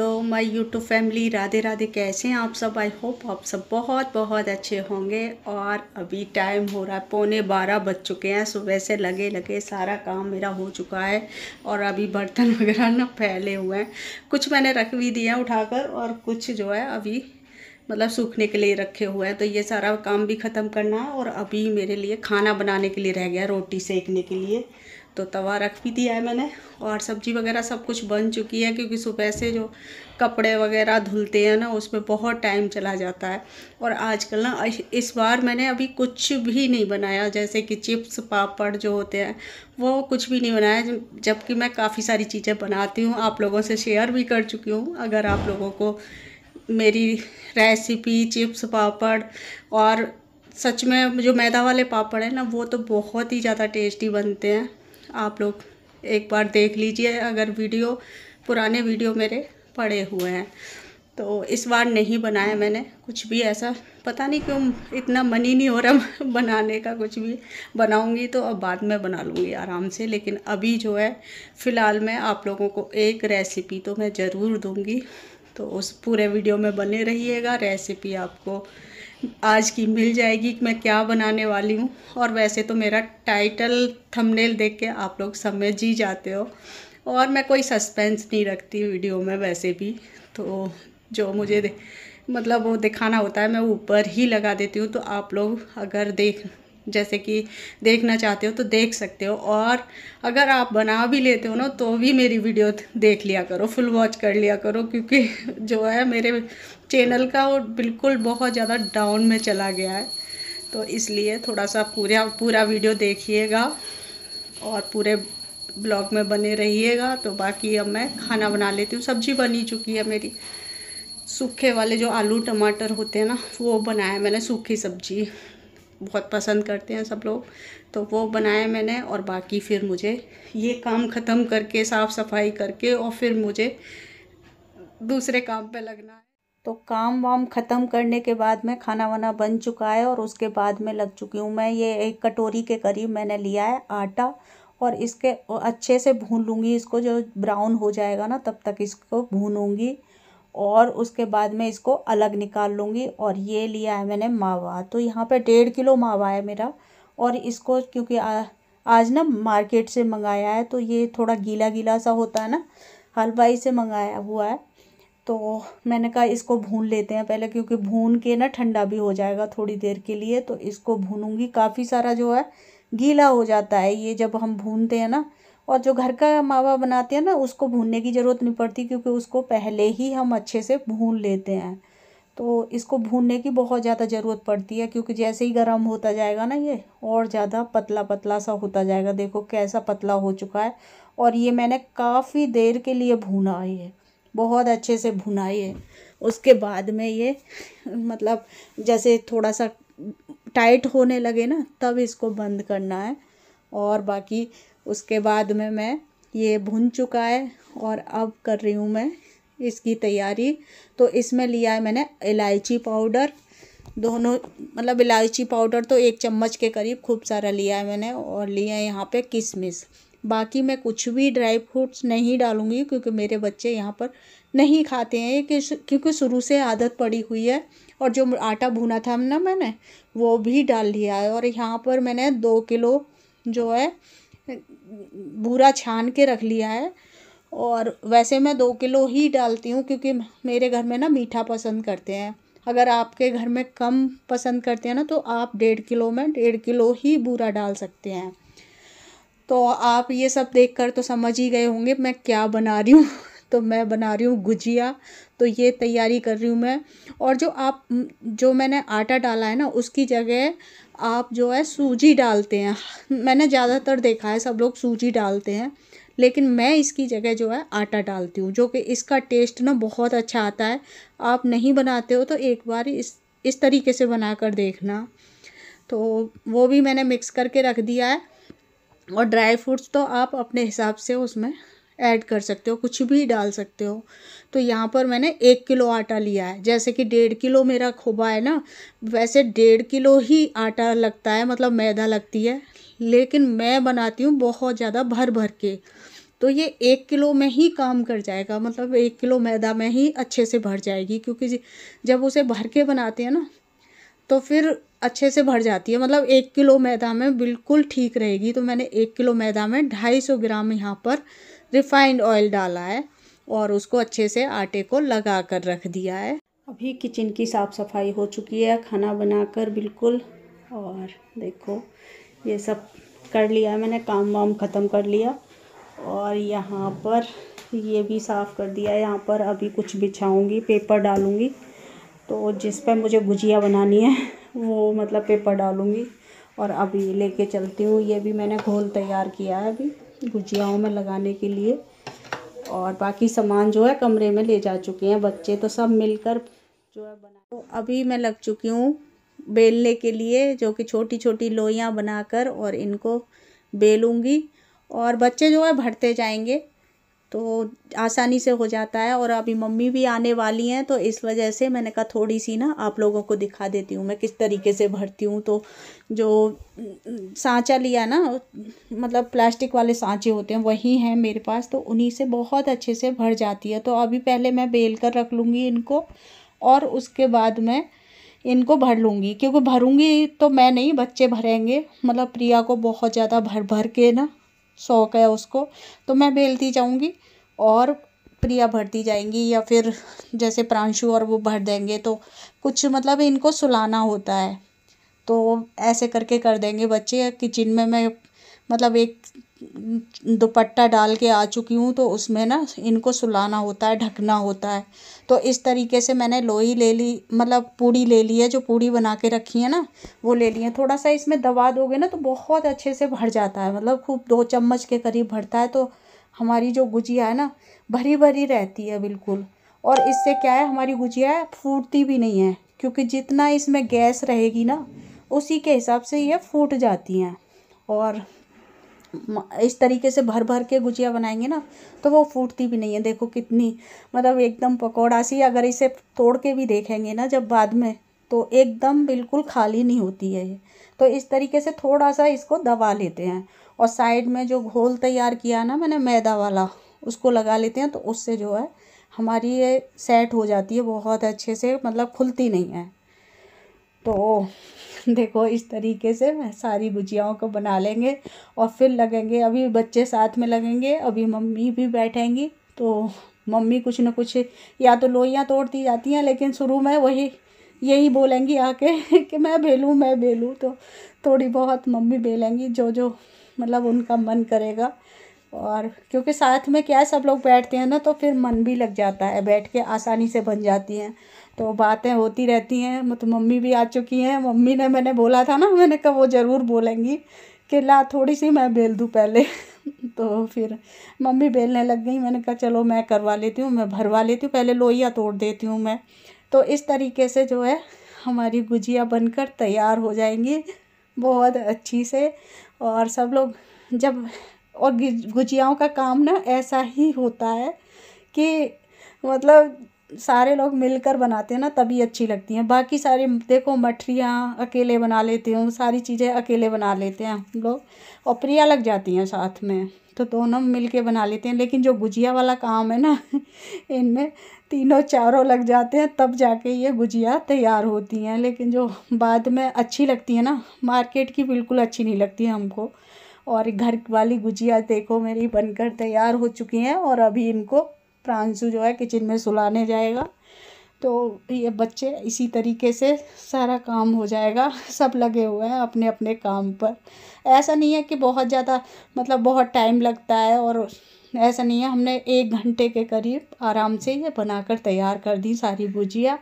hello my YouTube family Radhe Radhe कैसे हैं आप सब आई होप आप सब बहुत बहुत अच्छे होंगे और अभी टाइम हो रहा है पौने बारह बज चुके हैं सुबह से लगे लगे सारा काम मेरा हो चुका है और अभी बर्तन वगैरह ना फैले हुए हैं कुछ मैंने रख भी दिया उठाकर और कुछ जो है अभी मतलब सूखने के लिए रखे हुए हैं तो ये सारा काम भी ख़त्म करना है और अभी मेरे लिए खाना बनाने के लिए रह गया रोटी सेकने के लिए तो तवा रख भी दिया है मैंने और सब्ज़ी वगैरह सब कुछ बन चुकी है क्योंकि सुबह से जो कपड़े वगैरह धुलते हैं ना उसमें बहुत टाइम चला जाता है और आजकल ना इस बार मैंने अभी कुछ भी नहीं बनाया जैसे कि चिप्स पापड़ जो होते हैं वो कुछ भी नहीं बनाया जबकि मैं काफ़ी सारी चीज़ें बनाती हूँ आप लोगों से शेयर भी कर चुकी हूँ अगर आप लोगों को मेरी रेसिपी चिप्स पापड़ और सच में जो मैदा वाले पापड़ हैं ना वो तो बहुत ही ज़्यादा टेस्टी बनते हैं आप लोग एक बार देख लीजिए अगर वीडियो पुराने वीडियो मेरे पड़े हुए हैं तो इस बार नहीं बनाया मैंने कुछ भी ऐसा पता नहीं क्यों इतना मन ही नहीं हो रहा बनाने का कुछ भी बनाऊंगी तो अब बाद में बना लूँगी आराम से लेकिन अभी जो है फ़िलहाल मैं आप लोगों को एक रेसिपी तो मैं ज़रूर दूँगी तो उस पूरे वीडियो में बने रहिएगा रेसिपी आपको आज की मिल जाएगी कि मैं क्या बनाने वाली हूँ और वैसे तो मेरा टाइटल थंबनेल देख के आप लोग समझ ही जाते हो और मैं कोई सस्पेंस नहीं रखती वीडियो में वैसे भी तो जो मुझे मतलब वो दिखाना होता है मैं ऊपर ही लगा देती हूँ तो आप लोग अगर देख जैसे कि देखना चाहते हो तो देख सकते हो और अगर आप बना भी लेते हो ना तो भी मेरी वीडियो देख लिया करो फुल वॉच कर लिया करो क्योंकि जो है मेरे चैनल का वो बिल्कुल बहुत ज़्यादा डाउन में चला गया है तो इसलिए थोड़ा सा पूरा पूरा वीडियो देखिएगा और पूरे ब्लॉग में बने रहिएगा तो बाकी अब मैं खाना बना लेती हूँ सब्जी बनी चुकी है मेरी सूखे वाले जो आलू टमाटर होते हैं ना वो बनाया मैंने सूखी सब्जी बहुत पसंद करते हैं सब लोग तो वो बनाए मैंने और बाकी फिर मुझे ये काम ख़त्म करके साफ़ सफाई करके और फिर मुझे दूसरे काम पे लगना है तो काम वाम ख़त्म करने के बाद में खाना वाना बन चुका है और उसके बाद में लग चुकी हूँ मैं ये एक कटोरी के करीब मैंने लिया है आटा और इसके अच्छे से भून लूँगी इसको जो ब्राउन हो जाएगा ना तब तक इसको भूनूँगी और उसके बाद मैं इसको अलग निकाल लूँगी और ये लिया है मैंने मावा तो यहाँ पे डेढ़ किलो मावा है मेरा और इसको क्योंकि आ, आज ना मार्केट से मंगाया है तो ये थोड़ा गीला गीला सा होता है ना हलवाई से मंगाया हुआ है तो मैंने कहा इसको भून लेते हैं पहले क्योंकि भून के ना ठंडा भी हो जाएगा थोड़ी देर के लिए तो इसको भूनूंगी काफ़ी सारा जो है गीला हो जाता है ये जब हम भूनते हैं ना और जो घर का मावा बनाते हैं ना उसको भूनने की ज़रूरत नहीं पड़ती क्योंकि उसको पहले ही हम अच्छे से भून लेते हैं तो इसको भूनने की बहुत ज़्यादा ज़रूरत पड़ती है क्योंकि जैसे ही गर्म होता जाएगा ना ये और ज़्यादा पतला पतला सा होता जाएगा देखो कैसा पतला हो चुका है और ये मैंने काफ़ी देर के लिए भूना ये बहुत अच्छे से भुना ये उसके बाद में ये मतलब जैसे थोड़ा सा टाइट होने लगे ना तब इसको बंद करना है और बाकी उसके बाद में मैं ये भुन चुका है और अब कर रही हूँ मैं इसकी तैयारी तो इसमें लिया है मैंने इलायची पाउडर दोनों मतलब इलायची पाउडर तो एक चम्मच के करीब खूब सारा लिया है मैंने और लिया है यहाँ पे किशमिश बाकी मैं कुछ भी ड्राई फ्रूट्स नहीं डालूँगी क्योंकि मेरे बच्चे यहाँ पर नहीं खाते हैं कि क्योंकि शुरू से आदत पड़ी हुई है और जो आटा भुना था ना मैंने वो भी डाल लिया है और यहाँ पर मैंने दो किलो जो है बूरा छान के रख लिया है और वैसे मैं दो किलो ही डालती हूँ क्योंकि मेरे घर में ना मीठा पसंद करते हैं अगर आपके घर में कम पसंद करते हैं ना तो आप डेढ़ किलो में डेढ़ किलो ही बूरा डाल सकते हैं तो आप ये सब देखकर तो समझ ही गए होंगे मैं क्या बना रही हूँ तो मैं बना रही हूँ गुजिया तो ये तैयारी कर रही हूँ मैं और जो आप जो मैंने आटा डाला है ना उसकी जगह आप जो है सूजी डालते हैं मैंने ज़्यादातर देखा है सब लोग सूजी डालते हैं लेकिन मैं इसकी जगह जो है आटा डालती हूँ जो कि इसका टेस्ट ना बहुत अच्छा आता है आप नहीं बनाते हो तो एक बार इस इस तरीके से बना कर देखना तो वो भी मैंने मिक्स करके रख दिया है और ड्राई फ्रूट्स तो आप अपने हिसाब से उसमें ऐड कर सकते हो कुछ भी डाल सकते हो तो यहाँ पर मैंने एक किलो आटा लिया है जैसे कि डेढ़ किलो मेरा खोबा है ना वैसे डेढ़ किलो ही आटा लगता है मतलब मैदा लगती है लेकिन मैं बनाती हूँ बहुत ज़्यादा भर भर के तो ये एक किलो में ही काम कर जाएगा मतलब एक किलो मैदा में ही अच्छे से भर जाएगी क्योंकि जब उसे भर के बनाते हैं ना तो फिर अच्छे से भर जाती है मतलब एक किलो मैदा में बिल्कुल ठीक रहेगी तो मैंने एक किलो मैदा में ढाई सौ ग्राम यहाँ पर रिफाइंड ऑयल डाला है और उसको अच्छे से आटे को लगा कर रख दिया है अभी किचन की साफ़ सफाई हो चुकी है खाना बनाकर बिल्कुल और देखो ये सब कर लिया मैंने काम वाम ख़त्म कर लिया और यहाँ पर ये भी साफ़ कर दिया है यहाँ पर अभी कुछ बिछाऊंगी पेपर डालूंगी तो जिस पर मुझे गुजिया बनानी है वो मतलब पेपर डालूंगी और अभी लेके चलती हूँ ये भी मैंने घोल तैयार किया है अभी गुजियाओं में लगाने के लिए और बाकी सामान जो है कमरे में ले जा चुके हैं बच्चे तो सब मिलकर जो है बना तो अभी मैं लग चुकी हूँ बेलने के लिए जो कि छोटी छोटी लोइयाँ बनाकर और इनको बेलूँगी और बच्चे जो है भरते जाएंगे तो आसानी से हो जाता है और अभी मम्मी भी आने वाली हैं तो इस वजह से मैंने कहा थोड़ी सी ना आप लोगों को दिखा देती हूँ मैं किस तरीके से भरती हूँ तो जो सांचा लिया ना मतलब प्लास्टिक वाले सांचे होते हैं वही हैं मेरे पास तो उन्हीं से बहुत अच्छे से भर जाती है तो अभी पहले मैं बेल कर रख लूँगी इनको और उसके बाद मैं इनको भर लूँगी क्योंकि भरूँगी तो मैं नहीं बच्चे भरेंगे मतलब प्रिया को बहुत ज़्यादा भर भर के ना शौक़ है उसको तो मैं बेलती जाऊँगी और प्रिया भरती जाएंगी या फिर जैसे प्रांशु और वो भर देंगे तो कुछ मतलब इनको सुलाना होता है तो ऐसे करके कर देंगे बच्चे किचन में मैं मतलब एक दुपट्टा डाल के आ चुकी हूँ तो उसमें ना इनको सुलाना होता है ढकना होता है तो इस तरीके से मैंने लोई ले ली मतलब पूड़ी ले ली है जो पूड़ी बना के रखी है ना वो ले ली है थोड़ा सा इसमें दबा दोगे ना तो बहुत अच्छे से भर जाता है मतलब खूब दो चम्मच के करीब भरता है तो हमारी जो गुजिया है ना भरी भरी रहती है बिल्कुल और इससे क्या है हमारी गुजिया फूटती भी नहीं है क्योंकि जितना इसमें गैस रहेगी ना उसी के हिसाब से ये फूट जाती हैं और इस तरीके से भर भर के गुजिया बनाएंगे ना तो वो फूटती भी नहीं है देखो कितनी मतलब एकदम पकौड़ा सी अगर इसे तोड़ के भी देखेंगे ना जब बाद में तो एकदम बिल्कुल खाली नहीं होती है ये तो इस तरीके से थोड़ा सा इसको दबा लेते हैं और साइड में जो घोल तैयार किया ना मैंने मैदा वाला उसको लगा लेते हैं तो उससे जो है हमारी ये सेट हो जाती है बहुत अच्छे से मतलब खुलती नहीं है तो देखो इस तरीके से मैं सारी गुजियाओं को बना लेंगे और फिर लगेंगे अभी बच्चे साथ में लगेंगे अभी मम्मी भी बैठेंगी तो मम्मी कुछ ना कुछ या तो लोहियाँ तोड़ती जाती हैं लेकिन शुरू में वही यही बोलेंगी आके कि मैं बेलूँ मैं बेलूँ तो थोड़ी बहुत मम्मी बेलेंगी जो जो मतलब उनका मन करेगा और क्योंकि साथ में क्या है सब लोग बैठते हैं ना तो फिर मन भी लग जाता है बैठ के आसानी से बन जाती हैं तो बातें होती रहती हैं मत तो मम्मी भी आ चुकी हैं मम्मी ने मैंने बोला था ना मैंने कहा वो ज़रूर बोलेंगी कि ला थोड़ी सी मैं बेल दूँ पहले तो फिर मम्मी बेलने लग गई मैंने कहा चलो मैं करवा लेती हूँ मैं भरवा लेती हूँ पहले लोहिया तोड़ देती हूँ मैं तो इस तरीके से जो है हमारी गुजिया बनकर तैयार हो जाएंगी बहुत अच्छी से और सब लोग जब और गुजियाओं का काम ना ऐसा ही होता है कि मतलब सारे लोग मिलकर बनाते हैं ना तभी अच्छी लगती हैं बाकी सारे देखो मठरियाँ अकेले बना लेती हूँ सारी चीज़ें अकेले बना लेते हैं हम लोग और प्रिया लग जाती हैं साथ में तो दोनों मिल के बना लेते हैं लेकिन जो गुजिया वाला काम है ना इनमें तीनों चारों लग जाते हैं तब जाके ये गुजिया तैयार होती हैं लेकिन जो बाद में अच्छी लगती है ना मार्केट की बिल्कुल अच्छी नहीं लगती है हमको और घर वाली गुजिया देखो मेरी बनकर तैयार हो चुकी हैं और अभी इनको प्रांशु जो है किचन में सुलाने जाएगा तो ये बच्चे इसी तरीके से सारा काम हो जाएगा सब लगे हुए हैं अपने अपने काम पर ऐसा नहीं है कि बहुत ज़्यादा मतलब बहुत टाइम लगता है और ऐसा नहीं है हमने एक घंटे के करीब आराम से ये बनाकर तैयार कर दी सारी भुजिया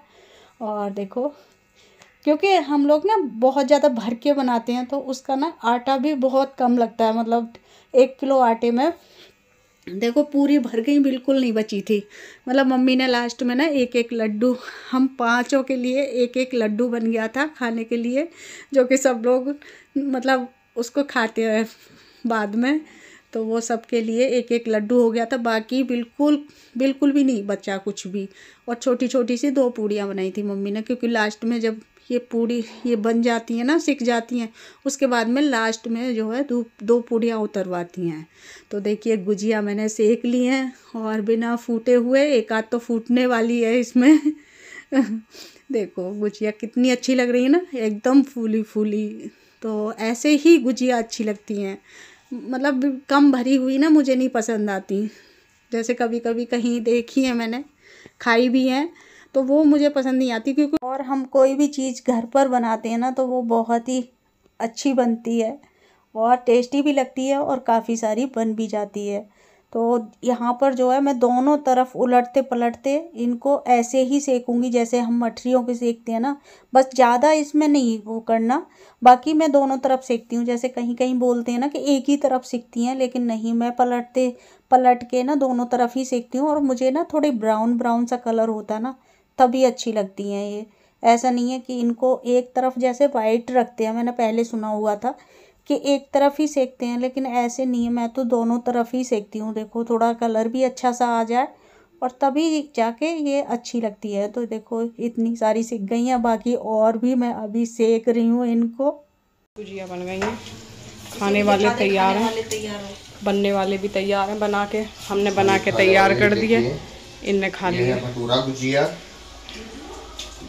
और देखो क्योंकि हम लोग ना बहुत ज़्यादा भर के बनाते हैं तो उसका ना आटा भी बहुत कम लगता है मतलब एक किलो आटे में देखो पूरी भर गई बिल्कुल नहीं बची थी मतलब मम्मी ने लास्ट में ना एक एक लड्डू हम पांचों के लिए एक एक लड्डू बन गया था खाने के लिए जो कि सब लोग मतलब उसको खाते हैं बाद में तो वो सब के लिए एक एक लड्डू हो गया था बाकी बिल्कुल बिल्कुल भी नहीं बचा कुछ भी और छोटी छोटी सी दो पूड़ियाँ बनाई थी मम्मी ने क्योंकि लास्ट में जब ये पूड़ी ये बन जाती हैं ना सिक जाती हैं उसके बाद में लास्ट में जो है दो दो पूड़ियाँ उतरवाती हैं तो देखिए गुजिया मैंने सेक ली हैं और बिना फूटे हुए एक आध तो फूटने वाली है इसमें देखो गुजिया कितनी अच्छी लग रही है ना एकदम फूली फूली तो ऐसे ही गुजिया अच्छी लगती हैं मतलब कम भरी हुई ना मुझे नहीं पसंद आती जैसे कभी कभी कहीं देखी है मैंने खाई भी हैं तो वो मुझे पसंद नहीं आती क्योंकि और हम कोई भी चीज़ घर पर बनाते हैं ना तो वो बहुत ही अच्छी बनती है और टेस्टी भी लगती है और काफ़ी सारी बन भी जाती है तो यहाँ पर जो है मैं दोनों तरफ उलटते पलटते इनको ऐसे ही सेकूँगी जैसे हम मठरियों के सेकते हैं ना बस ज़्यादा इसमें नहीं वो करना बाकी मैं दोनों तरफ सेकती हूँ जैसे कहीं कहीं बोलते हैं ना कि एक ही तरफ सीखती हैं लेकिन नहीं मैं पलटते पलट के ना दोनों तरफ ही सेकती हूँ और मुझे ना थोड़े ब्राउन ब्राउन सा कलर होता ना तभी अच्छी लगती हैं ये ऐसा नहीं है कि इनको एक तरफ जैसे वाइट रखते हैं मैंने पहले सुना हुआ था कि एक तरफ ही सेकते हैं लेकिन ऐसे नहीं है मैं तो दोनों तरफ ही सेकती हूँ देखो थोड़ा कलर भी अच्छा सा आ जाए और तभी जाके ये अच्छी लगती है तो देखो इतनी सारी सीख गई हैं बाकी और भी मैं अभी सेक रही हूँ इनको भुजिया बन गई हैं खाने वाले तैयार हैं बनने वाले भी तैयार हैं बना के हमने बना के तैयार कर दिए इनने खा लिया भटूरा भुजिया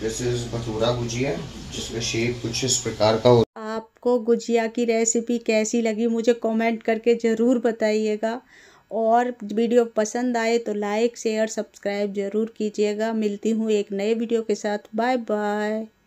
दिस इज भटूरा गुजिया जिसका शेप कुछ इस प्रकार का हो आपको गुजिया की रेसिपी कैसी लगी मुझे कमेंट करके ज़रूर बताइएगा और वीडियो पसंद आए तो लाइक शेयर सब्सक्राइब ज़रूर कीजिएगा मिलती हूँ एक नए वीडियो के साथ बाय बाय